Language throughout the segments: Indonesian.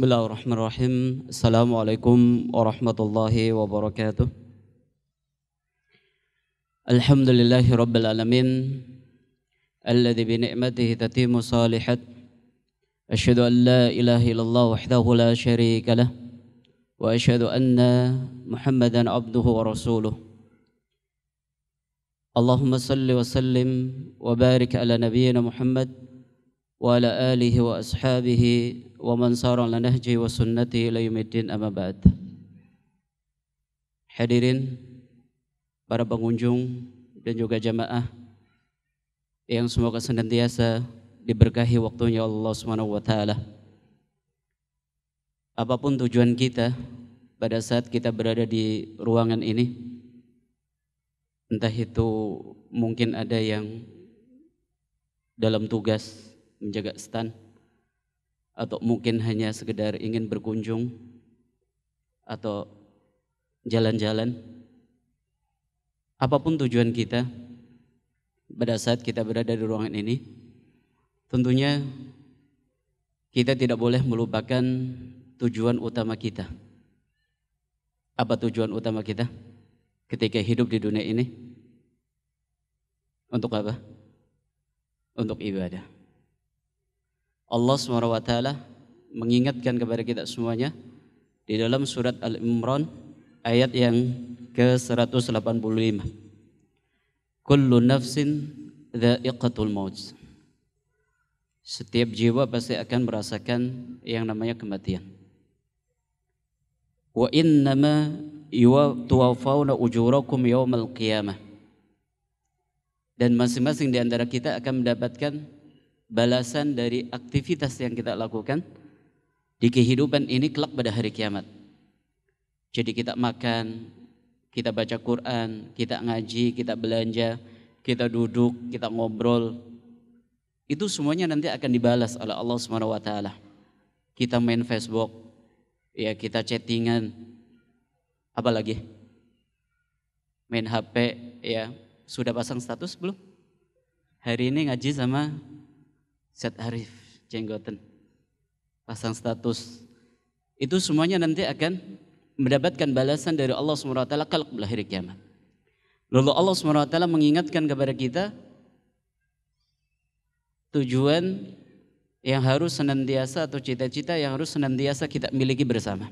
بسم الله الرحمن الرحيم السلام عليكم ورحمة الله وبركاته الحمد لله رب العالمين الذي بنعمته تتم صالحات أشهد أن لا إله إلا الله وحده لا شريك له وأشهد أن محمدا عبده ورسوله اللهم صل وسلم وبارك على نبينا محمد وعلى آله وأصحابه ومن سار على نهجه وسنته إلى يوم الدين أما بعد Hadirin, para pengunjung dan juga jamaah yang semoga senantiasa diberkahi waktunya Allah Subhanahu wa taala. Apapun tujuan kita pada saat kita berada di ruangan ini entah itu mungkin ada yang dalam tugas menjaga stan atau mungkin hanya sekedar ingin berkunjung atau jalan-jalan apapun tujuan kita pada saat kita berada di ruangan ini tentunya kita tidak boleh melupakan tujuan utama kita apa tujuan utama kita ketika hidup di dunia ini untuk apa untuk ibadah Allah SWT mengingatkan kepada kita semuanya di dalam surat Al-Imran ayat yang ke-185. Kullu nafsin dha'iqatul maut. Setiap jiwa pasti akan merasakan yang namanya kematian. Wa innama tuwafawna ujurakum yawmal qiyamah. Dan masing-masing di antara kita akan mendapatkan balasan dari aktivitas yang kita lakukan di kehidupan ini kelak pada hari kiamat. Jadi kita makan, kita baca Quran, kita ngaji, kita belanja, kita duduk, kita ngobrol. Itu semuanya nanti akan dibalas oleh Allah Subhanahu wa taala. Kita main Facebook, ya kita chattingan, apalagi main HP, ya sudah pasang status belum? Hari ini ngaji sama Zat Arif Jenggoten pasang status itu semuanya nanti akan mendapatkan balasan dari Allah SWT kalau belah kiamat lalu Allah SWT mengingatkan kepada kita tujuan yang harus senantiasa atau cita-cita yang harus senantiasa kita miliki bersama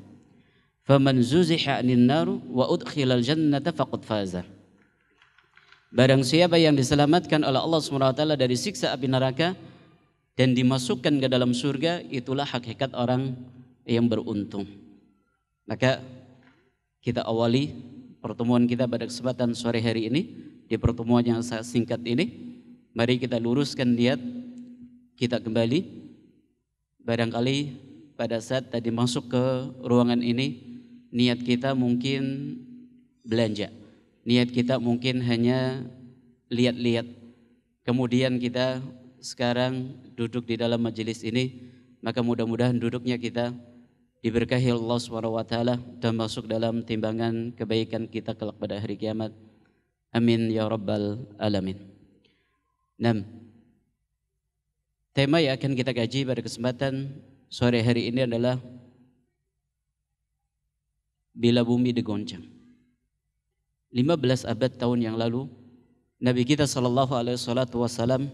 faman zuziha 'anil nar wa udkhilal jannata faqad faza Barang siapa yang diselamatkan oleh Allah SWT dari siksa api neraka, dan dimasukkan ke dalam surga itulah hakikat orang yang beruntung. Maka kita awali pertemuan kita pada kesempatan sore hari ini di pertemuan yang sangat singkat ini. Mari kita luruskan niat kita kembali. Barangkali pada saat tadi masuk ke ruangan ini niat kita mungkin belanja. Niat kita mungkin hanya lihat-lihat. Kemudian kita sekarang duduk di dalam majelis ini maka mudah-mudahan duduknya kita diberkahi Allah Subhanahu wa taala dan masuk dalam timbangan kebaikan kita kelak pada hari kiamat. Amin ya rabbal alamin. 6. Tema yang akan kita kaji pada kesempatan sore hari ini adalah bila bumi digoncang. 15 abad tahun yang lalu Nabi kita sallallahu alaihi wasallam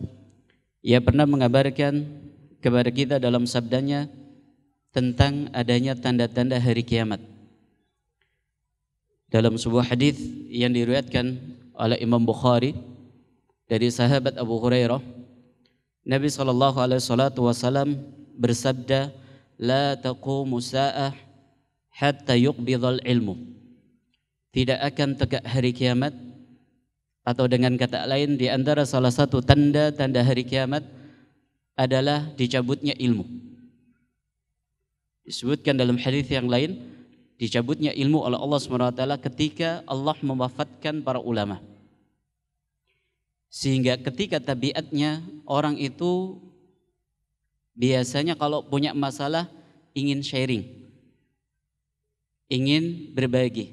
ia pernah mengabarkan kepada kita dalam sabdanya tentang adanya tanda-tanda hari kiamat. Dalam sebuah hadis yang diriwayatkan oleh Imam Bukhari dari sahabat Abu Hurairah, Nabi sallallahu alaihi wasallam bersabda, "La taqumu sa'ah hatta yuqbidhal ilmu." Tidak akan tegak hari kiamat atau dengan kata lain di antara salah satu tanda-tanda hari kiamat adalah dicabutnya ilmu. Disebutkan dalam hadis yang lain dicabutnya ilmu oleh Allah Swt ketika Allah mewafatkan para ulama. Sehingga ketika tabiatnya orang itu biasanya kalau punya masalah ingin sharing, ingin berbagi,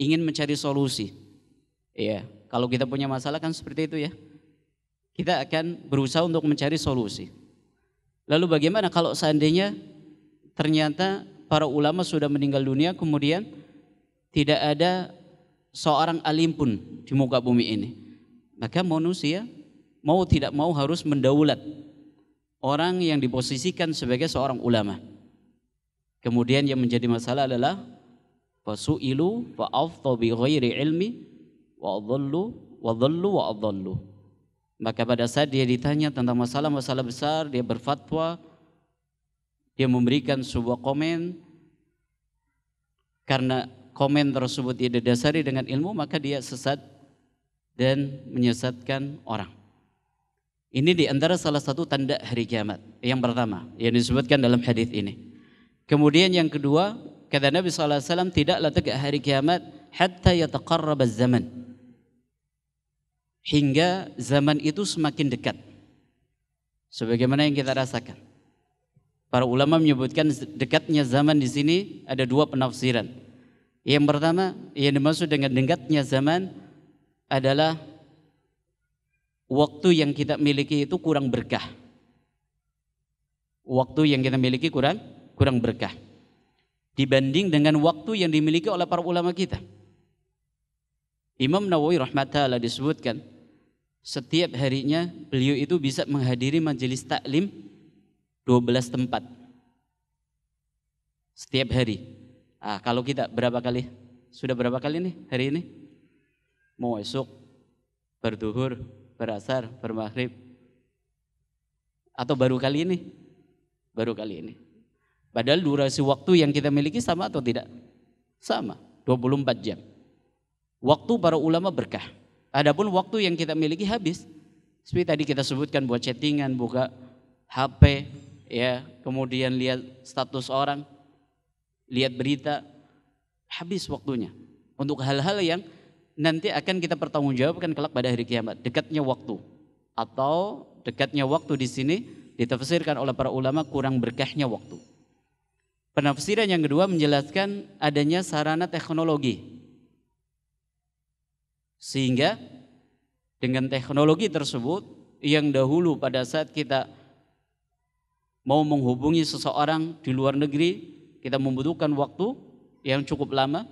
ingin mencari solusi. Ya, kalau kita punya masalah kan seperti itu ya. Kita akan berusaha untuk mencari solusi. Lalu bagaimana kalau seandainya ternyata para ulama sudah meninggal dunia kemudian tidak ada seorang alim pun di muka bumi ini. Maka manusia mau tidak mau harus mendaulat orang yang diposisikan sebagai seorang ulama. Kemudian yang menjadi masalah adalah fasu'ilu fa'aftau bi ghairi ilmi wa adhallu wa adhallu Maka pada saat dia ditanya tentang masalah-masalah besar, dia berfatwa, dia memberikan sebuah komen karena komen tersebut tidak didasari dengan ilmu maka dia sesat dan menyesatkan orang. Ini di antara salah satu tanda hari kiamat. Yang pertama yang disebutkan dalam hadis ini. Kemudian yang kedua, kata Nabi SAW tidaklah tegak hari kiamat hatta yataqarraba zaman hingga zaman itu semakin dekat. Sebagaimana yang kita rasakan. Para ulama menyebutkan dekatnya zaman di sini ada dua penafsiran. Yang pertama, yang dimaksud dengan dekatnya zaman adalah waktu yang kita miliki itu kurang berkah. Waktu yang kita miliki kurang kurang berkah dibanding dengan waktu yang dimiliki oleh para ulama kita. Imam Nawawi rahmatullah disebutkan setiap harinya beliau itu bisa menghadiri majelis taklim 12 tempat setiap hari. Ah, kalau kita berapa kali? Sudah berapa kali nih hari ini? Mau esok, berduhur, berasar, bermaghrib, atau baru kali ini? Baru kali ini. Padahal durasi waktu yang kita miliki sama atau tidak? Sama, 24 jam. Waktu para ulama berkah. Adapun waktu yang kita miliki habis. Seperti tadi kita sebutkan buat chattingan, buka HP, ya, kemudian lihat status orang, lihat berita, habis waktunya. Untuk hal-hal yang nanti akan kita pertanggungjawabkan kelak pada hari kiamat, dekatnya waktu. Atau dekatnya waktu di sini ditafsirkan oleh para ulama kurang berkahnya waktu. Penafsiran yang kedua menjelaskan adanya sarana teknologi sehingga dengan teknologi tersebut yang dahulu pada saat kita mau menghubungi seseorang di luar negeri, kita membutuhkan waktu yang cukup lama.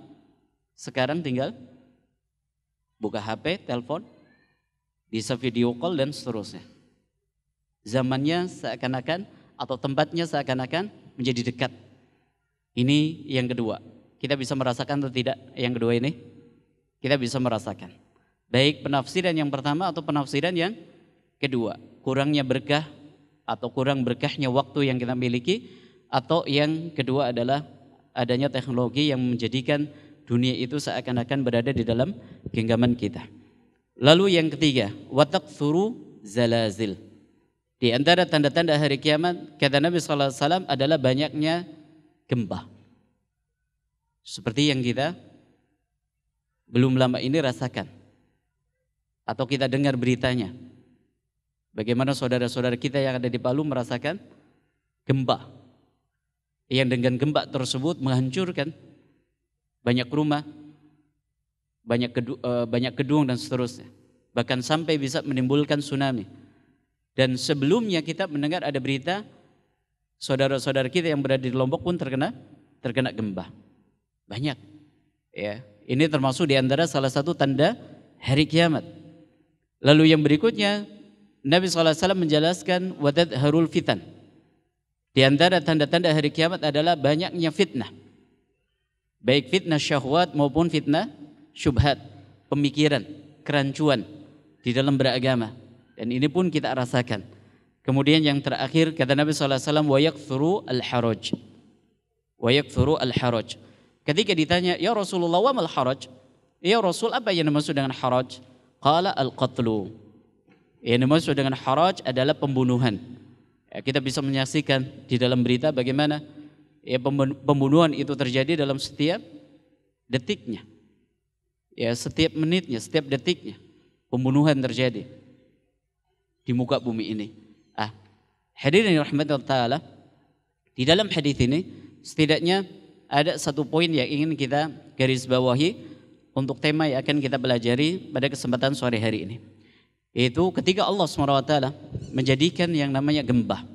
Sekarang tinggal buka HP, telepon, bisa video call dan seterusnya. Zamannya seakan-akan atau tempatnya seakan-akan menjadi dekat. Ini yang kedua. Kita bisa merasakan atau tidak yang kedua ini? Kita bisa merasakan. Baik penafsiran yang pertama atau penafsiran yang kedua. Kurangnya berkah atau kurang berkahnya waktu yang kita miliki atau yang kedua adalah adanya teknologi yang menjadikan dunia itu seakan-akan berada di dalam genggaman kita. Lalu yang ketiga, watak suru zalazil. Di antara tanda-tanda hari kiamat, kata Nabi SAW adalah banyaknya gempa. Seperti yang kita belum lama ini rasakan atau kita dengar beritanya bagaimana saudara-saudara kita yang ada di Palu merasakan gempa yang dengan gempa tersebut menghancurkan banyak rumah banyak gedung, eh, banyak gedung dan seterusnya bahkan sampai bisa menimbulkan tsunami dan sebelumnya kita mendengar ada berita saudara-saudara kita yang berada di Lombok pun terkena terkena gempa banyak ya ini termasuk di antara salah satu tanda hari kiamat. Lalu yang berikutnya Nabi SAW menjelaskan wadad harul fitan. Di antara tanda-tanda hari kiamat adalah banyaknya fitnah. Baik fitnah syahwat maupun fitnah syubhat, pemikiran, kerancuan di dalam beragama. Dan ini pun kita rasakan. Kemudian yang terakhir kata Nabi SAW, wa yakthuru al-haraj. Wa yakthuru al-haraj. Ketika ditanya, "Ya Rasulullah, wa mal haraj?" "Ya Rasul, apa yang dimaksud dengan haraj?" Qala al-qatlu. Yang dimaksud dengan haraj adalah pembunuhan. Ya, kita bisa menyaksikan di dalam berita bagaimana ya pembunuhan itu terjadi dalam setiap detiknya. Ya, setiap menitnya, setiap detiknya pembunuhan terjadi di muka bumi ini. Ah, hadirin rahmatullah taala, di dalam hadis ini setidaknya ada satu poin yang ingin kita garis bawahi untuk tema yang akan kita pelajari pada kesempatan sore hari ini. Yaitu ketika Allah SWT menjadikan yang namanya gempa.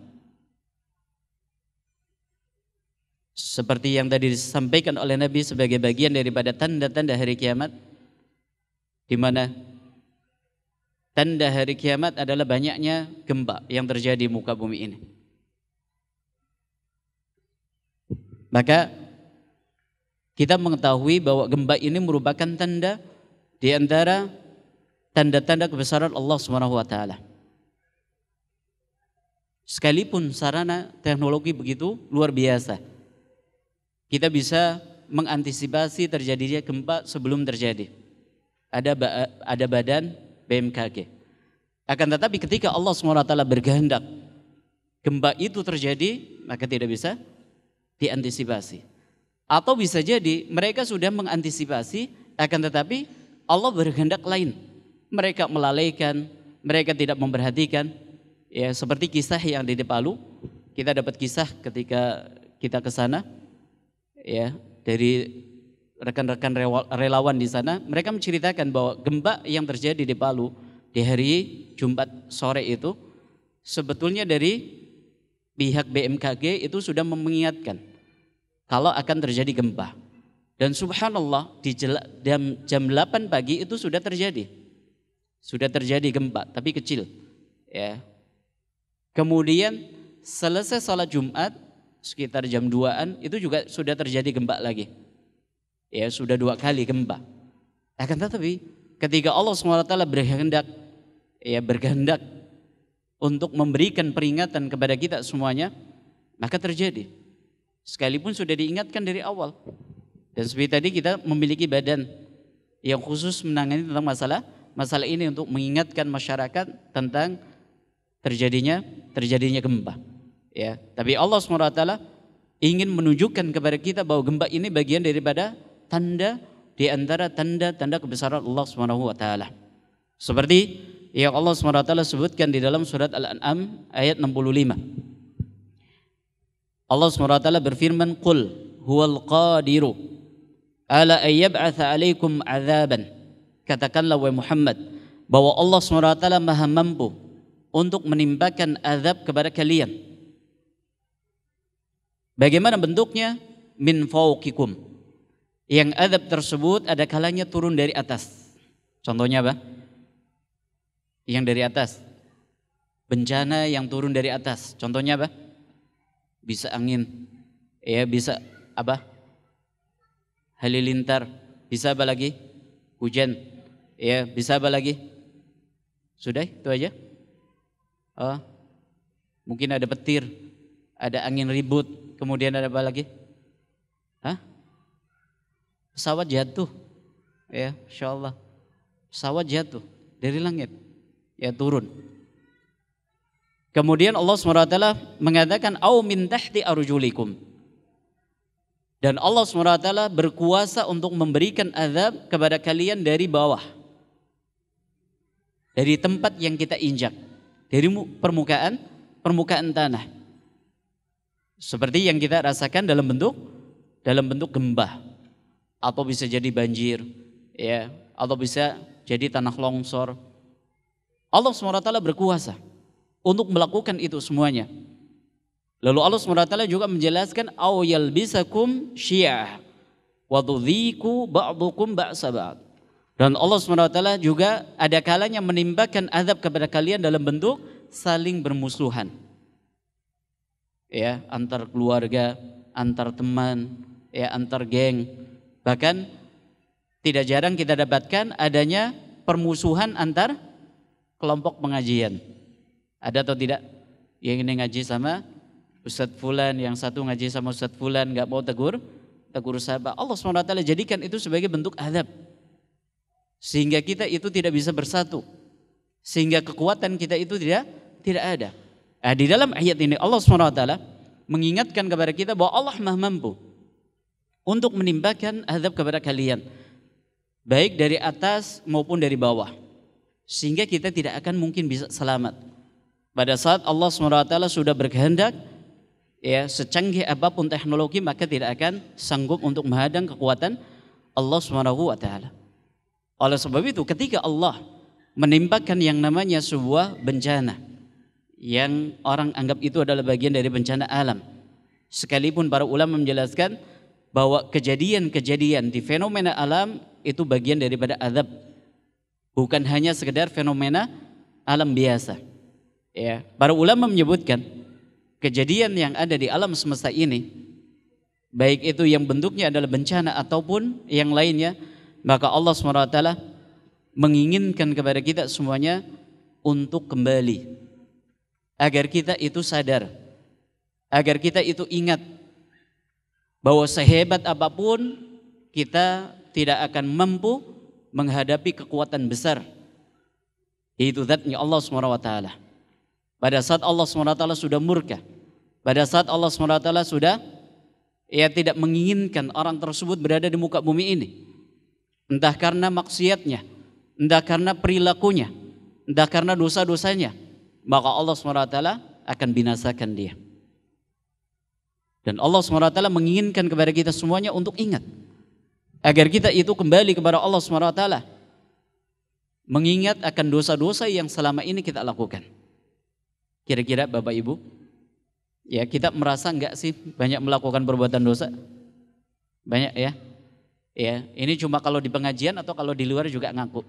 Seperti yang tadi disampaikan oleh Nabi sebagai bagian daripada tanda-tanda hari kiamat. Di mana tanda hari kiamat adalah banyaknya gempa yang terjadi di muka bumi ini. Maka kita mengetahui bahwa gempa ini merupakan tanda di antara tanda-tanda kebesaran Allah Subhanahu wa taala. Sekalipun sarana teknologi begitu luar biasa, kita bisa mengantisipasi terjadinya gempa sebelum terjadi. Ada ada badan BMKG. Akan tetapi ketika Allah SWT berkehendak gempa itu terjadi, maka tidak bisa diantisipasi. Atau bisa jadi mereka sudah mengantisipasi akan tetapi Allah berkehendak lain. Mereka melalaikan, mereka tidak memperhatikan. Ya, seperti kisah yang di Palu, kita dapat kisah ketika kita ke sana ya, dari rekan-rekan relawan di sana, mereka menceritakan bahwa gempa yang terjadi di Palu di hari Jumat sore itu sebetulnya dari pihak BMKG itu sudah mengingatkan kalau akan terjadi gempa. Dan subhanallah di jam 8 pagi itu sudah terjadi. Sudah terjadi gempa tapi kecil. Ya. Kemudian selesai sholat Jumat sekitar jam 2-an itu juga sudah terjadi gempa lagi. Ya, sudah dua kali gempa. Akan tetapi ketika Allah SWT berkehendak ya berkehendak untuk memberikan peringatan kepada kita semuanya, maka terjadi. Sekalipun sudah diingatkan dari awal. Dan seperti tadi kita memiliki badan yang khusus menangani tentang masalah masalah ini untuk mengingatkan masyarakat tentang terjadinya terjadinya gempa. Ya, tapi Allah swt ingin menunjukkan kepada kita bahwa gempa ini bagian daripada tanda di antara tanda-tanda kebesaran Allah swt wa Seperti yang Allah swt wa sebutkan di dalam surat Al-An'am ayat 65. Allah SWT berfirman, Qul huwal qadiru ala ayyab'atha alaikum azaban. Katakanlah wa Muhammad, bahwa Allah SWT maha mampu untuk menimpakan azab kepada kalian. Bagaimana bentuknya? Min fawqikum. Yang azab tersebut ada kalanya turun dari atas. Contohnya apa? Yang dari atas. Bencana yang turun dari atas. Contohnya apa? bisa angin, ya bisa apa? Halilintar, bisa apa lagi? Hujan, ya bisa apa lagi? Sudah itu aja. Oh, mungkin ada petir, ada angin ribut, kemudian ada apa lagi? Hah? Pesawat jatuh, ya, insya Allah. Pesawat jatuh dari langit, ya turun. Kemudian Allah SWT mengatakan au min tahti arjulikum. Dan Allah SWT berkuasa untuk memberikan azab kepada kalian dari bawah. Dari tempat yang kita injak. Dari permukaan, permukaan tanah. Seperti yang kita rasakan dalam bentuk dalam bentuk gembah, atau bisa jadi banjir ya atau bisa jadi tanah longsor. Allah SWT berkuasa untuk melakukan itu semuanya. Lalu Allah SWT juga menjelaskan aw yalbisakum syiah wa dhiku ba'dukum ba'sabat. Dan Allah SWT juga ada kalanya menimbakan azab kepada kalian dalam bentuk saling bermusuhan. Ya, antar keluarga, antar teman, ya antar geng. Bahkan tidak jarang kita dapatkan adanya permusuhan antar kelompok pengajian. Ada atau tidak? Yang ini ngaji sama Ustadz Fulan, yang satu ngaji sama Ustadz Fulan, gak mau tegur, tegur sahabat. Allah SWT jadikan itu sebagai bentuk adab. Sehingga kita itu tidak bisa bersatu. Sehingga kekuatan kita itu tidak tidak ada. Nah, di dalam ayat ini Allah SWT mengingatkan kepada kita bahwa Allah maha mampu untuk menimpakan azab kepada kalian. Baik dari atas maupun dari bawah. Sehingga kita tidak akan mungkin bisa selamat. Pada saat Allah SWT sudah berkehendak, ya secanggih apapun teknologi maka tidak akan sanggup untuk menghadang kekuatan Allah SWT. Oleh sebab itu ketika Allah menimpakan yang namanya sebuah bencana yang orang anggap itu adalah bagian dari bencana alam. Sekalipun para ulama menjelaskan bahwa kejadian-kejadian di fenomena alam itu bagian daripada azab. Bukan hanya sekedar fenomena alam biasa. Ya, para ulama menyebutkan kejadian yang ada di alam semesta ini baik itu yang bentuknya adalah bencana ataupun yang lainnya maka Allah SWT menginginkan kepada kita semuanya untuk kembali agar kita itu sadar agar kita itu ingat bahwa sehebat apapun kita tidak akan mampu menghadapi kekuatan besar itu zatnya Allah Subhanahu wa taala pada saat Allah SWT sudah murka. Pada saat Allah SWT sudah ia tidak menginginkan orang tersebut berada di muka bumi ini. Entah karena maksiatnya, entah karena perilakunya, entah karena dosa-dosanya. Maka Allah SWT akan binasakan dia. Dan Allah SWT menginginkan kepada kita semuanya untuk ingat. Agar kita itu kembali kepada Allah SWT. Mengingat akan dosa-dosa yang selama ini kita lakukan. Kira-kira Bapak Ibu, ya kita merasa enggak sih banyak melakukan perbuatan dosa? Banyak ya? Ya, ini cuma kalau di pengajian atau kalau di luar juga ngaku.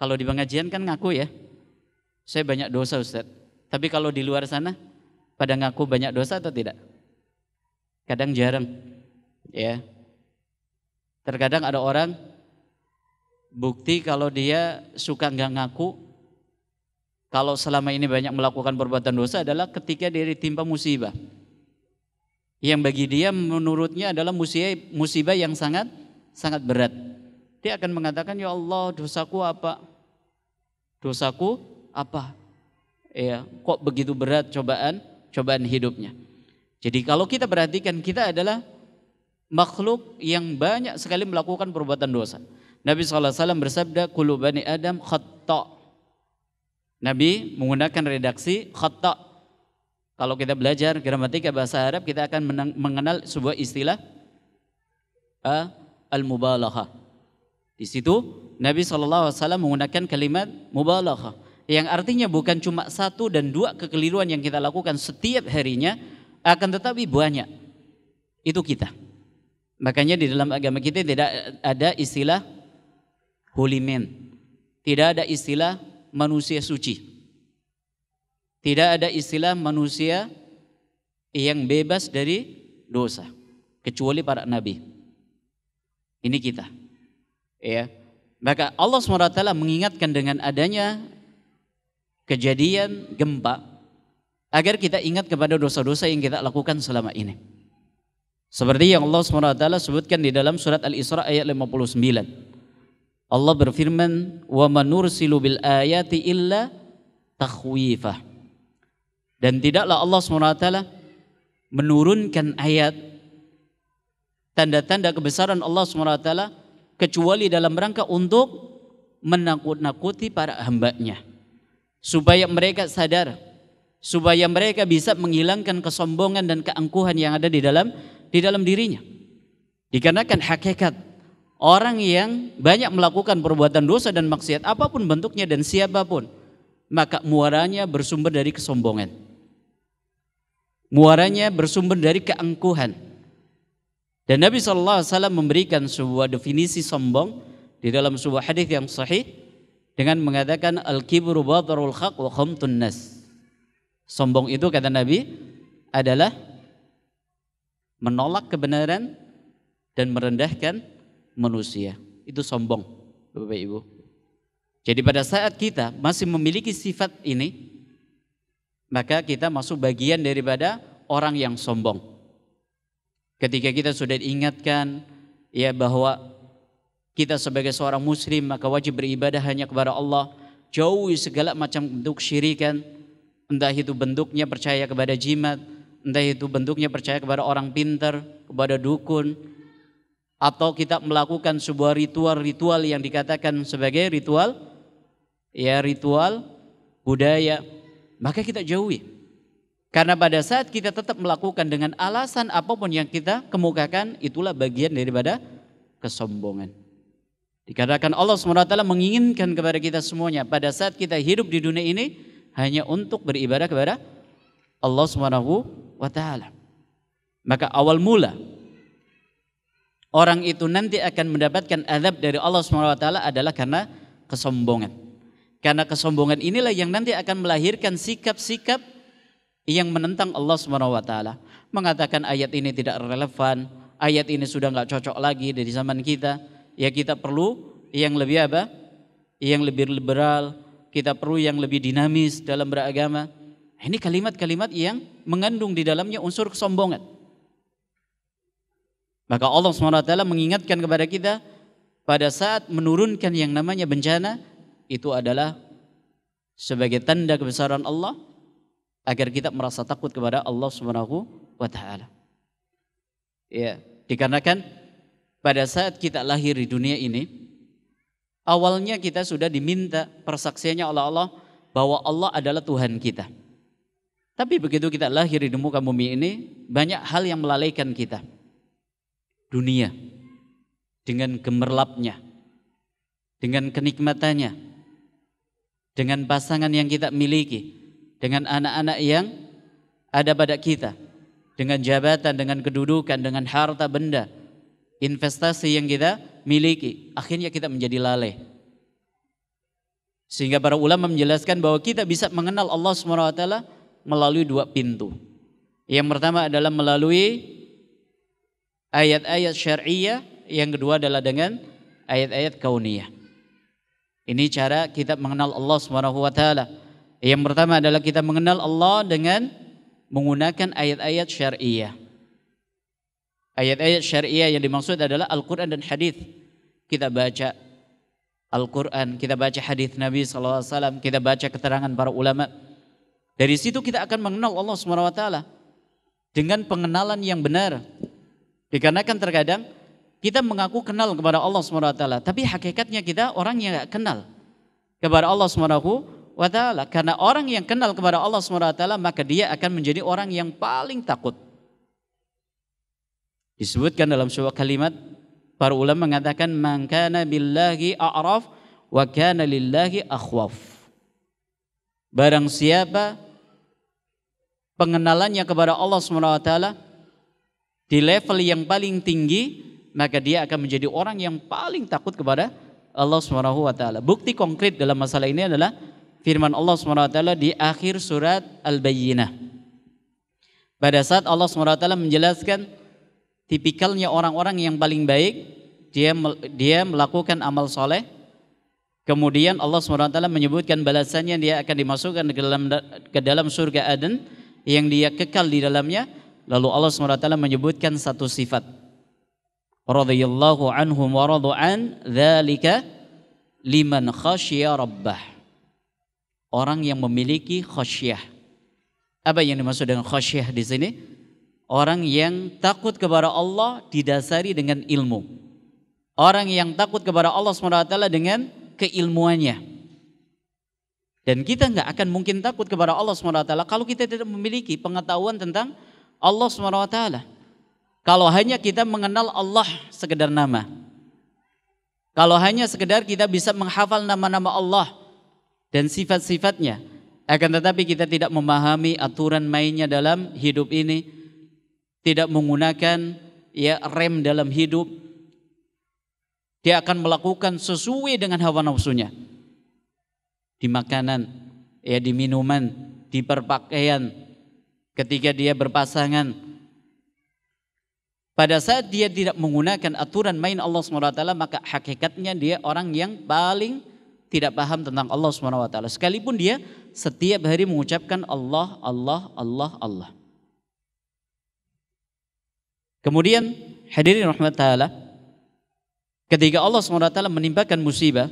Kalau di pengajian kan ngaku ya. Saya banyak dosa Ustaz. Tapi kalau di luar sana pada ngaku banyak dosa atau tidak? Kadang jarang. Ya. Terkadang ada orang bukti kalau dia suka nggak ngaku kalau selama ini banyak melakukan perbuatan dosa adalah ketika dia ditimpa musibah. Yang bagi dia menurutnya adalah musibah, yang sangat sangat berat. Dia akan mengatakan, "Ya Allah, dosaku apa? Dosaku apa?" Ya, kok begitu berat cobaan cobaan hidupnya. Jadi kalau kita perhatikan kita adalah makhluk yang banyak sekali melakukan perbuatan dosa. Nabi SAW bersabda, "Kulubani Adam khattak. Nabi menggunakan redaksi khotta. Kalau kita belajar gramatika bahasa Arab, kita akan mengenal sebuah istilah uh, eh, al mubalaha Di situ Nabi SAW menggunakan kalimat mubalaha yang artinya bukan cuma satu dan dua kekeliruan yang kita lakukan setiap harinya akan tetapi banyak. Itu kita. Makanya di dalam agama kita tidak ada istilah hulimin. Tidak ada istilah manusia suci. Tidak ada istilah manusia yang bebas dari dosa kecuali para nabi. Ini kita. Ya. Maka Allah SWT mengingatkan dengan adanya kejadian gempa agar kita ingat kepada dosa-dosa yang kita lakukan selama ini. Seperti yang Allah SWT sebutkan di dalam surat Al-Isra ayat 59. Allah berfirman, "Wa manursilu bil ayati illa takhwifah." Dan tidaklah Allah SWT menurunkan ayat tanda-tanda kebesaran Allah SWT kecuali dalam rangka untuk menakut-nakuti para hambanya supaya mereka sadar supaya mereka bisa menghilangkan kesombongan dan keangkuhan yang ada di dalam di dalam dirinya dikarenakan hakikat orang yang banyak melakukan perbuatan dosa dan maksiat apapun bentuknya dan siapapun maka muaranya bersumber dari kesombongan muaranya bersumber dari keangkuhan dan Nabi Shallallahu Alaihi Wasallam memberikan sebuah definisi sombong di dalam sebuah hadis yang sahih dengan mengatakan al-kibru batarul haq wa khamtun nas. Sombong itu kata Nabi adalah menolak kebenaran dan merendahkan manusia. Itu sombong, Bapak Ibu. Jadi pada saat kita masih memiliki sifat ini, maka kita masuk bagian daripada orang yang sombong. Ketika kita sudah diingatkan ya bahwa kita sebagai seorang muslim maka wajib beribadah hanya kepada Allah, jauhi segala macam bentuk syirikan, entah itu bentuknya percaya kepada jimat, entah itu bentuknya percaya kepada orang pintar, kepada dukun, atau kita melakukan sebuah ritual-ritual yang dikatakan sebagai ritual ya ritual budaya maka kita jauhi karena pada saat kita tetap melakukan dengan alasan apapun yang kita kemukakan itulah bagian daripada kesombongan dikatakan Allah SWT menginginkan kepada kita semuanya pada saat kita hidup di dunia ini hanya untuk beribadah kepada Allah SWT maka awal mula orang itu nanti akan mendapatkan azab dari Allah SWT adalah karena kesombongan. Karena kesombongan inilah yang nanti akan melahirkan sikap-sikap yang menentang Allah SWT. Mengatakan ayat ini tidak relevan, ayat ini sudah nggak cocok lagi dari zaman kita. Ya kita perlu yang lebih apa? Yang lebih liberal, kita perlu yang lebih dinamis dalam beragama. Ini kalimat-kalimat yang mengandung di dalamnya unsur kesombongan. Maka Allah SWT mengingatkan kepada kita pada saat menurunkan yang namanya bencana itu adalah sebagai tanda kebesaran Allah agar kita merasa takut kepada Allah Subhanahu wa taala. Ya, dikarenakan pada saat kita lahir di dunia ini awalnya kita sudah diminta persaksiannya oleh Allah bahwa Allah adalah Tuhan kita. Tapi begitu kita lahir di muka bumi ini banyak hal yang melalaikan kita dunia dengan gemerlapnya, dengan kenikmatannya, dengan pasangan yang kita miliki, dengan anak-anak yang ada pada kita, dengan jabatan, dengan kedudukan, dengan harta benda, investasi yang kita miliki, akhirnya kita menjadi lalai. Sehingga para ulama menjelaskan bahwa kita bisa mengenal Allah SWT melalui dua pintu. Yang pertama adalah melalui ayat-ayat syariah, yang kedua adalah dengan ayat-ayat kauniyah. Ini cara kita mengenal Allah Subhanahu wa taala. Yang pertama adalah kita mengenal Allah dengan menggunakan ayat-ayat syariah. Ayat-ayat syariah yang dimaksud adalah Al-Qur'an dan hadis. Kita baca Al-Qur'an, kita baca hadis Nabi sallallahu alaihi wasallam, kita baca keterangan para ulama. Dari situ kita akan mengenal Allah Subhanahu wa taala dengan pengenalan yang benar, Dikarenakan terkadang kita mengaku kenal kepada Allah Subhanahu wa taala, tapi hakikatnya kita orang yang enggak kenal kepada Allah Subhanahu wa taala. Karena orang yang kenal kepada Allah Subhanahu wa taala, maka dia akan menjadi orang yang paling takut. Disebutkan dalam sebuah kalimat para ulama mengatakan man kana billahi a'raf wa kana lillahi akhwaf. Barang siapa pengenalannya kepada Allah Subhanahu wa taala di level yang paling tinggi, maka dia akan menjadi orang yang paling takut kepada Allah Subhanahu wa taala. Bukti konkret dalam masalah ini adalah firman Allah Subhanahu wa taala di akhir surat Al-Bayyinah. Pada saat Allah Subhanahu wa taala menjelaskan tipikalnya orang-orang yang paling baik, dia dia melakukan amal soleh. Kemudian Allah Subhanahu wa taala menyebutkan balasannya dia akan dimasukkan ke dalam ke dalam surga Aden yang dia kekal di dalamnya Lalu Allah SWT menyebutkan satu sifat. Radiyallahu anhum wa radu'an dhalika liman khasyia rabbah. Orang yang memiliki khasyah. Apa yang dimaksud dengan khasyah di sini? Orang yang takut kepada Allah didasari dengan ilmu. Orang yang takut kepada Allah SWT dengan keilmuannya. Dan kita nggak akan mungkin takut kepada Allah SWT kalau kita tidak memiliki pengetahuan tentang Allah swt. Kalau hanya kita mengenal Allah sekedar nama. Kalau hanya sekedar kita bisa menghafal nama-nama Allah dan sifat-sifatnya, akan tetapi kita tidak memahami aturan mainnya dalam hidup ini, tidak menggunakan ya rem dalam hidup, dia akan melakukan sesuai dengan hawa nafsunya. Di makanan, ya di minuman, di perpakaian ketika dia berpasangan. Pada saat dia tidak menggunakan aturan main Allah SWT, maka hakikatnya dia orang yang paling tidak paham tentang Allah SWT. Sekalipun dia setiap hari mengucapkan Allah, Allah, Allah, Allah. Kemudian hadirin rahmat ta'ala, ketika Allah SWT menimpakan musibah,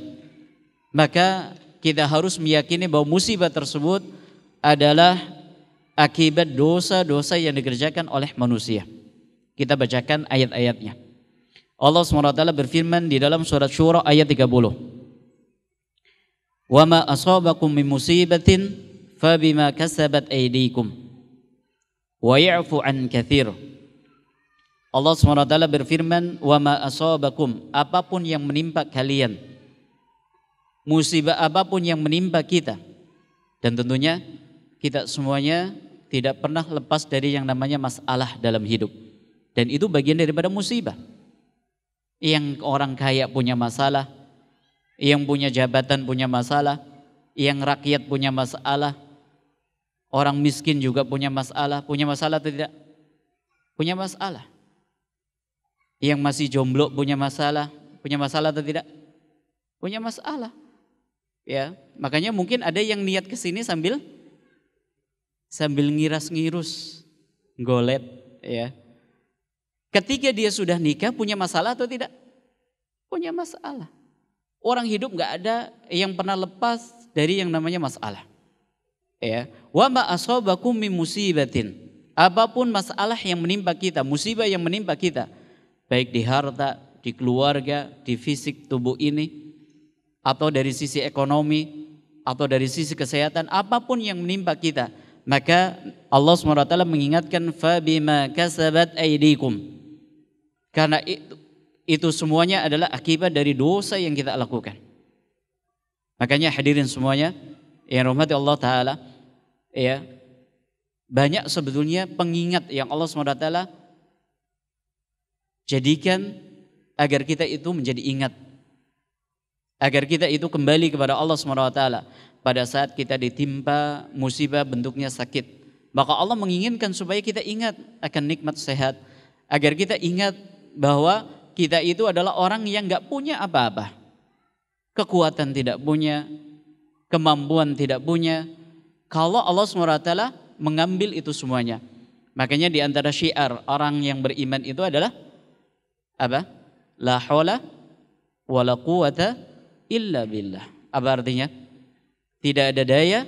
maka kita harus meyakini bahwa musibah tersebut adalah akibat dosa-dosa yang dikerjakan oleh manusia. Kita bacakan ayat-ayatnya. Allah SWT berfirman di dalam surat Syura ayat 30. وَمَا ma asabakum مُسِيبَةٍ فَبِمَا كَسَبَتْ kasabat وَيَعْفُ wa كَثِيرٌ Allah SWT berfirman, وَمَا ma asabakum, apapun yang menimpa kalian, musibah apapun yang menimpa kita." Dan tentunya kita semuanya tidak pernah lepas dari yang namanya masalah dalam hidup. Dan itu bagian daripada musibah. Yang orang kaya punya masalah, yang punya jabatan punya masalah, yang rakyat punya masalah, orang miskin juga punya masalah, punya masalah atau tidak? Punya masalah. Yang masih jomblo punya masalah, punya masalah atau tidak? Punya masalah. Ya, makanya mungkin ada yang niat ke sini sambil sambil ngiras-ngirus, golet ya. Ketika dia sudah nikah punya masalah atau tidak? Punya masalah. Orang hidup nggak ada yang pernah lepas dari yang namanya masalah. Ya, wa ma asabakum min musibatin. Apapun masalah yang menimpa kita, musibah yang menimpa kita, baik di harta, di keluarga, di fisik tubuh ini atau dari sisi ekonomi atau dari sisi kesehatan, apapun yang menimpa kita, maka Allah SWT mengingatkan fabima kasabat aydikum karena itu, itu semuanya adalah akibat dari dosa yang kita lakukan makanya hadirin semuanya yang rahmati Allah taala ya banyak sebetulnya pengingat yang Allah SWT jadikan agar kita itu menjadi ingat agar kita itu kembali kepada Allah SWT pada saat kita ditimpa musibah bentuknya sakit. Maka Allah menginginkan supaya kita ingat akan nikmat sehat. Agar kita ingat bahwa kita itu adalah orang yang gak punya apa-apa. Kekuatan tidak punya, kemampuan tidak punya. Kalau Allah SWT mengambil itu semuanya. Makanya di antara syiar orang yang beriman itu adalah apa? La haula la quwata illa billah. Apa artinya? Tidak ada daya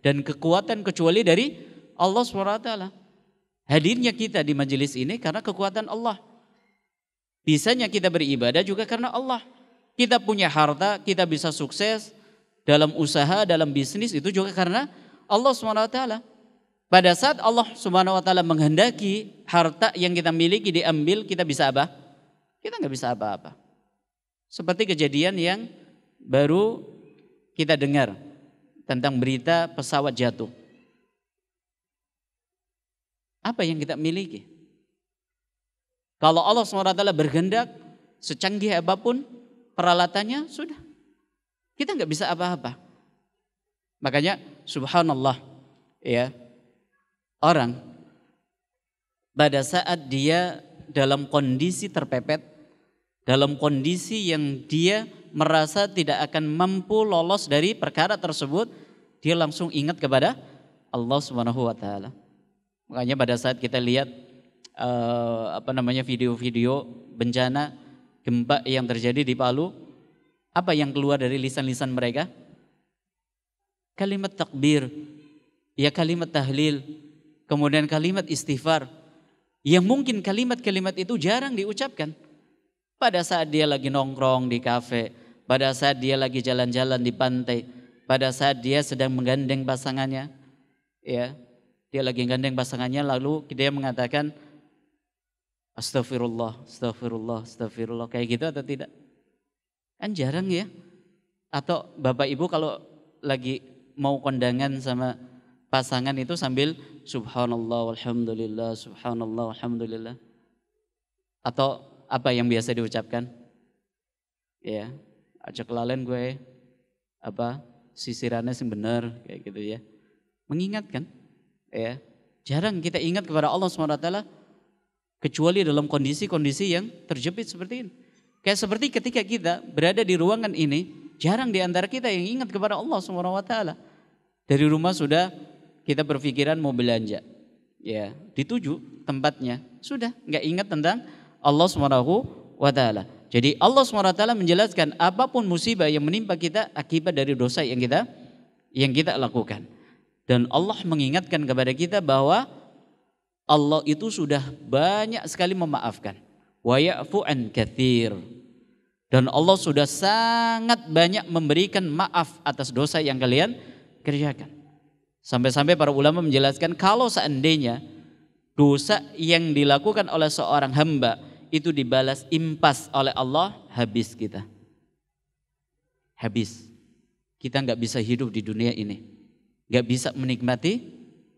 dan kekuatan kecuali dari Allah SWT. Hadirnya kita di majelis ini karena kekuatan Allah. Bisanya kita beribadah juga karena Allah. Kita punya harta, kita bisa sukses dalam usaha, dalam bisnis itu juga karena Allah SWT. Pada saat Allah Subhanahu wa taala menghendaki harta yang kita miliki diambil, kita bisa apa? Kita nggak bisa apa-apa. Seperti kejadian yang baru kita dengar tentang berita pesawat jatuh. Apa yang kita miliki? Kalau Allah SWT bergendak, secanggih apapun peralatannya, sudah. Kita nggak bisa apa-apa. Makanya subhanallah ya orang pada saat dia dalam kondisi terpepet, dalam kondisi yang dia merasa tidak akan mampu lolos dari perkara tersebut, dia langsung ingat kepada Allah Subhanahu wa taala. Makanya pada saat kita lihat uh, apa namanya video-video bencana gempa yang terjadi di Palu, apa yang keluar dari lisan-lisan mereka? Kalimat takbir, ya kalimat tahlil, kemudian kalimat istighfar. Yang mungkin kalimat-kalimat itu jarang diucapkan. Pada saat dia lagi nongkrong di kafe, pada saat dia lagi jalan-jalan di pantai, pada saat dia sedang menggandeng pasangannya, ya, dia lagi gandeng pasangannya lalu dia mengatakan astagfirullah, astagfirullah, astagfirullah kayak gitu atau tidak? Kan jarang ya. Atau Bapak Ibu kalau lagi mau kondangan sama pasangan itu sambil subhanallah Alhamdulillah, subhanallah Alhamdulillah, atau apa yang biasa diucapkan? Ya, aja kelalen gue apa sisirannya sih bener kayak gitu ya. Mengingatkan ya. Jarang kita ingat kepada Allah SWT kecuali dalam kondisi-kondisi yang terjepit seperti ini. Kayak seperti ketika kita berada di ruangan ini, jarang di antara kita yang ingat kepada Allah SWT. Dari rumah sudah kita berpikiran mau belanja. Ya, dituju tempatnya. Sudah, nggak ingat tentang Allah SWT. Jadi Allah SWT menjelaskan apapun musibah yang menimpa kita akibat dari dosa yang kita yang kita lakukan. Dan Allah mengingatkan kepada kita bahwa Allah itu sudah banyak sekali memaafkan. Wa ya'fu an kathir. Dan Allah sudah sangat banyak memberikan maaf atas dosa yang kalian kerjakan. Sampai-sampai para ulama menjelaskan kalau seandainya dosa yang dilakukan oleh seorang hamba itu dibalas impas oleh Allah habis kita. Habis. Kita nggak bisa hidup di dunia ini. Nggak bisa menikmati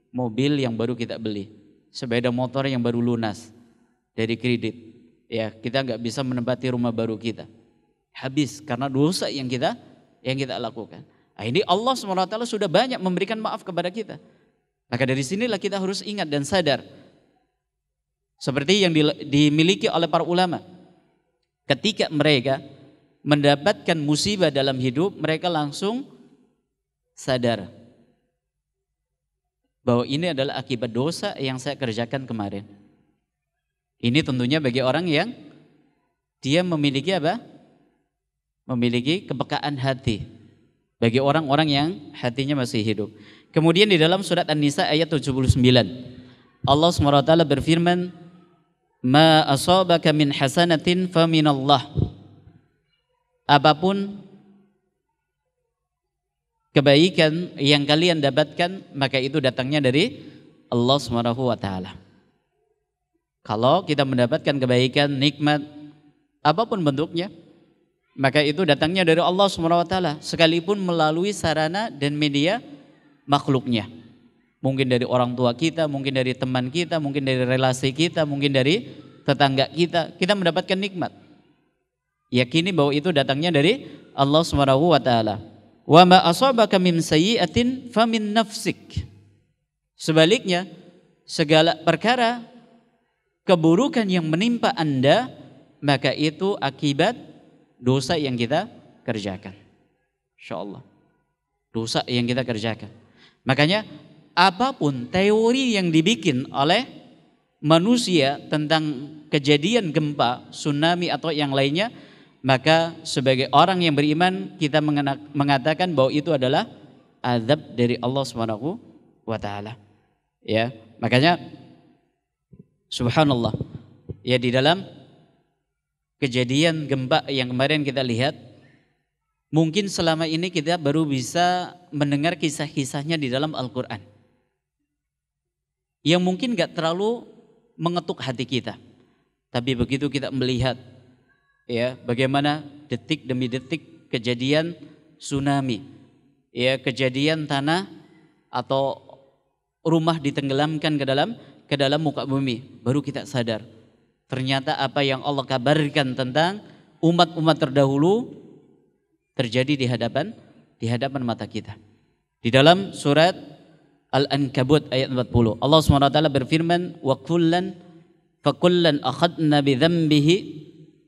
mobil yang baru kita beli. Sepeda motor yang baru lunas dari kredit. Ya, kita nggak bisa menempati rumah baru kita. Habis karena dosa yang kita yang kita lakukan. Nah, ini Allah SWT sudah banyak memberikan maaf kepada kita. Maka dari sinilah kita harus ingat dan sadar seperti yang dimiliki oleh para ulama. Ketika mereka mendapatkan musibah dalam hidup, mereka langsung sadar bahwa ini adalah akibat dosa yang saya kerjakan kemarin. Ini tentunya bagi orang yang dia memiliki apa? Memiliki kepekaan hati. Bagi orang-orang yang hatinya masih hidup. Kemudian di dalam surat An-Nisa ayat 79. Allah SWT berfirman, ma asabaka min hasanatin faminallah apapun kebaikan yang kalian dapatkan maka itu datangnya dari Allah Subhanahu wa taala kalau kita mendapatkan kebaikan nikmat apapun bentuknya maka itu datangnya dari Allah Subhanahu wa taala sekalipun melalui sarana dan media makhluknya Mungkin dari orang tua kita, mungkin dari teman kita, mungkin dari relasi kita, mungkin dari tetangga kita. Kita mendapatkan nikmat. Yakini bahwa itu datangnya dari Allah Subhanahu wa taala. Wa ma asabaka min sayyi'atin famin nafsik. Sebaliknya, segala perkara keburukan yang menimpa Anda maka itu akibat dosa yang kita kerjakan. Insyaallah. Dosa yang kita kerjakan. Makanya apapun teori yang dibikin oleh manusia tentang kejadian gempa, tsunami atau yang lainnya, maka sebagai orang yang beriman kita mengatakan bahwa itu adalah azab dari Allah Subhanahu wa taala. Ya, makanya subhanallah. Ya di dalam kejadian gempa yang kemarin kita lihat mungkin selama ini kita baru bisa mendengar kisah-kisahnya di dalam Al-Qur'an yang mungkin gak terlalu mengetuk hati kita. Tapi begitu kita melihat ya bagaimana detik demi detik kejadian tsunami, ya kejadian tanah atau rumah ditenggelamkan ke dalam ke dalam muka bumi, baru kita sadar ternyata apa yang Allah kabarkan tentang umat-umat terdahulu terjadi di hadapan di hadapan mata kita. Di dalam surat Al-Ankabut ayat 40. Allah SWT berfirman, "Wa kullan fa kullan akhadna bi dzambihi"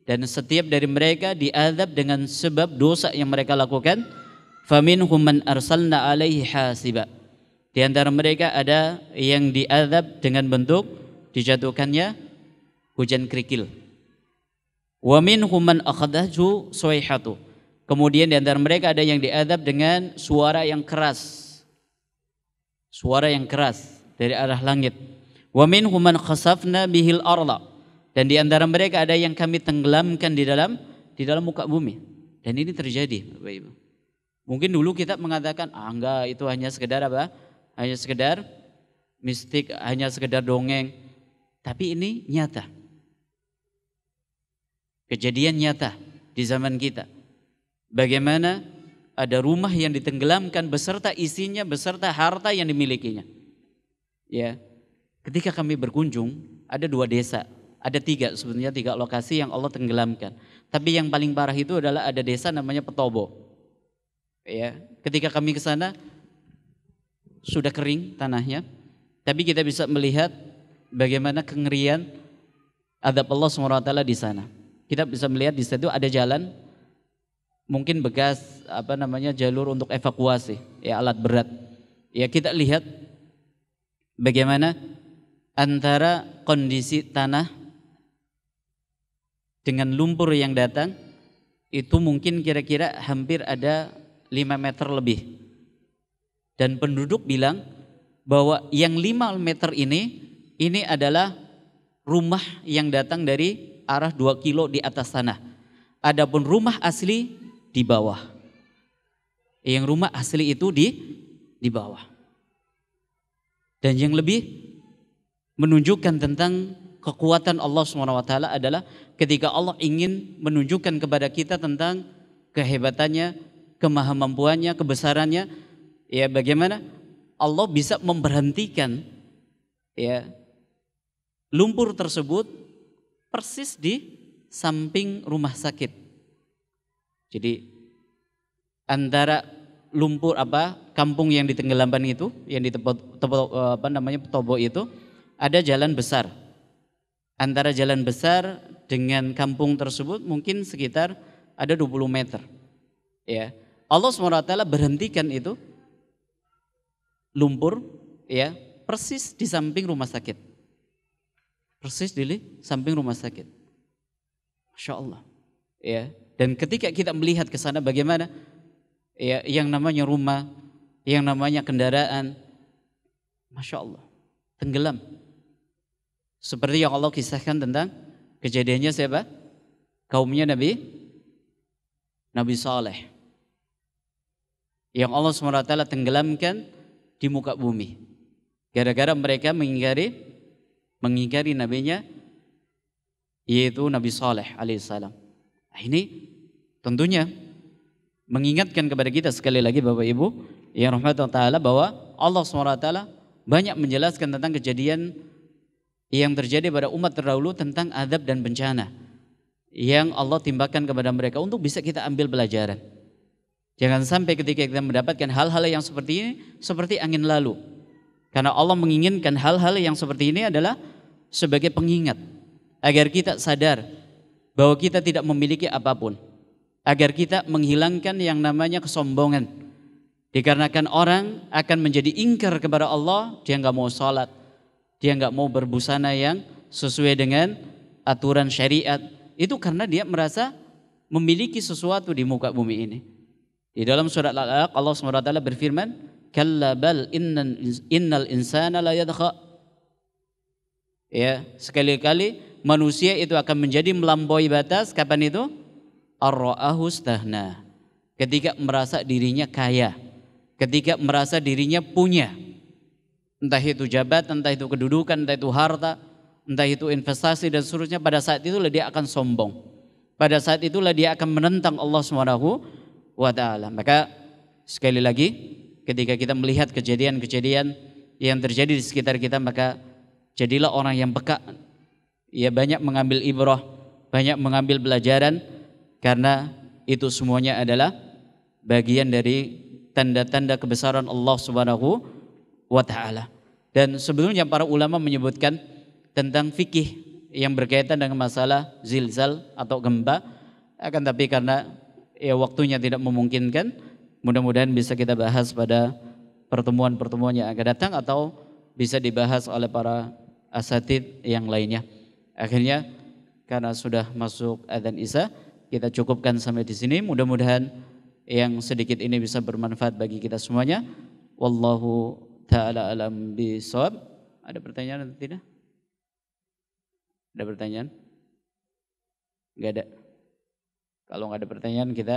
dan setiap dari mereka diadab dengan sebab dosa yang mereka lakukan. Faminhum man arsalna alaihi hasiba. Di antara mereka ada yang diadab dengan bentuk dijatuhkannya hujan kerikil. Wa minhum man akhadhahu suaihatu. Kemudian di antara mereka ada yang diadab dengan suara yang keras, suara yang keras dari arah langit. Wa minhum man khasafna bihil arla. Dan di antara mereka ada yang kami tenggelamkan di dalam di dalam muka bumi. Dan ini terjadi, Bapak Ibu. Mungkin dulu kita mengatakan, ah enggak itu hanya sekedar apa? Hanya sekedar mistik, hanya sekedar dongeng. Tapi ini nyata. Kejadian nyata di zaman kita. Bagaimana ada rumah yang ditenggelamkan beserta isinya beserta harta yang dimilikinya. Ya. Ketika kami berkunjung, ada dua desa, ada tiga sebenarnya tiga lokasi yang Allah tenggelamkan. Tapi yang paling parah itu adalah ada desa namanya Petobo. Ya, ketika kami ke sana sudah kering tanahnya, tapi kita bisa melihat bagaimana kengerian adab Allah SWT di sana. Kita bisa melihat di situ ada jalan mungkin bekas apa namanya jalur untuk evakuasi ya alat berat ya kita lihat bagaimana antara kondisi tanah dengan lumpur yang datang itu mungkin kira-kira hampir ada 5 meter lebih dan penduduk bilang bahwa yang 5 meter ini ini adalah rumah yang datang dari arah 2 kilo di atas tanah adapun rumah asli di bawah. Eh, yang rumah asli itu di di bawah. Dan yang lebih menunjukkan tentang kekuatan Allah SWT adalah ketika Allah ingin menunjukkan kepada kita tentang kehebatannya, kemahamampuannya, kebesarannya, ya bagaimana Allah bisa memberhentikan ya lumpur tersebut persis di samping rumah sakit jadi antara lumpur apa kampung yang ditenggelamkan itu, yang di eh, apa namanya Tobo itu ada jalan besar. Antara jalan besar dengan kampung tersebut mungkin sekitar ada 20 meter. Ya. Allah SWT berhentikan itu lumpur ya persis di samping rumah sakit. Persis di samping rumah sakit. Masya Allah. Ya, dan ketika kita melihat ke sana bagaimana ya, yang namanya rumah, yang namanya kendaraan, masya Allah, tenggelam. Seperti yang Allah kisahkan tentang kejadiannya siapa? Kaumnya Nabi Nabi Saleh. Yang Allah SWT tenggelamkan di muka bumi. Gara-gara mereka mengingkari mengingkari nabinya yaitu Nabi Saleh alaihissalam. Nah, ini tentunya mengingatkan kepada kita sekali lagi Bapak Ibu yang rahmatullah taala bahwa Allah SWT banyak menjelaskan tentang kejadian yang terjadi pada umat terdahulu tentang adab dan bencana yang Allah timbakan kepada mereka untuk bisa kita ambil pelajaran. Jangan sampai ketika kita mendapatkan hal-hal yang seperti ini seperti angin lalu. Karena Allah menginginkan hal-hal yang seperti ini adalah sebagai pengingat agar kita sadar bahwa kita tidak memiliki apapun agar kita menghilangkan yang namanya kesombongan dikarenakan orang akan menjadi ingkar kepada Allah dia nggak mau sholat dia nggak mau berbusana yang sesuai dengan aturan syariat itu karena dia merasa memiliki sesuatu di muka bumi ini di dalam surat Al-Alaq Allah SWT berfirman kalla bal innal insana la yadkha ya sekali-kali manusia itu akan menjadi melampaui batas kapan itu? Ketika merasa dirinya kaya, ketika merasa dirinya punya. Entah itu jabat entah itu kedudukan, entah itu harta, entah itu investasi dan seterusnya pada saat itulah dia akan sombong. Pada saat itulah dia akan menentang Allah Subhanahu wa taala. Maka sekali lagi ketika kita melihat kejadian-kejadian yang terjadi di sekitar kita maka jadilah orang yang peka ya banyak mengambil ibrah, banyak mengambil pelajaran karena itu semuanya adalah bagian dari tanda-tanda kebesaran Allah Subhanahu wa taala. Dan sebelumnya para ulama menyebutkan tentang fikih yang berkaitan dengan masalah zilzal atau gempa akan tapi karena ya waktunya tidak memungkinkan mudah-mudahan bisa kita bahas pada pertemuan-pertemuan yang akan datang atau bisa dibahas oleh para asatid yang lainnya. Akhirnya karena sudah masuk adzan Isya, kita cukupkan sampai di sini. Mudah-mudahan yang sedikit ini bisa bermanfaat bagi kita semuanya. Wallahu taala alam bisawab. Ada pertanyaan atau tidak? Ada pertanyaan? Enggak ada. Kalau enggak ada pertanyaan kita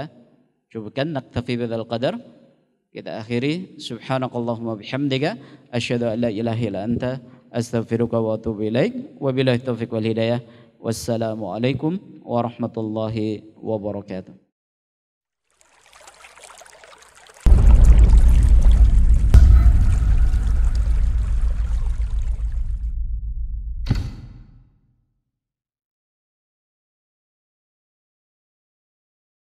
cukupkan naktafi bidzal qadar. Kita akhiri subhanakallahumma bihamdika asyhadu an la ilaha illa anta astaghfiruka wa atubu ilaik wa wabillahi taufiq wal hidayah wassalamu alaikum warahmatullahi wabarakatuh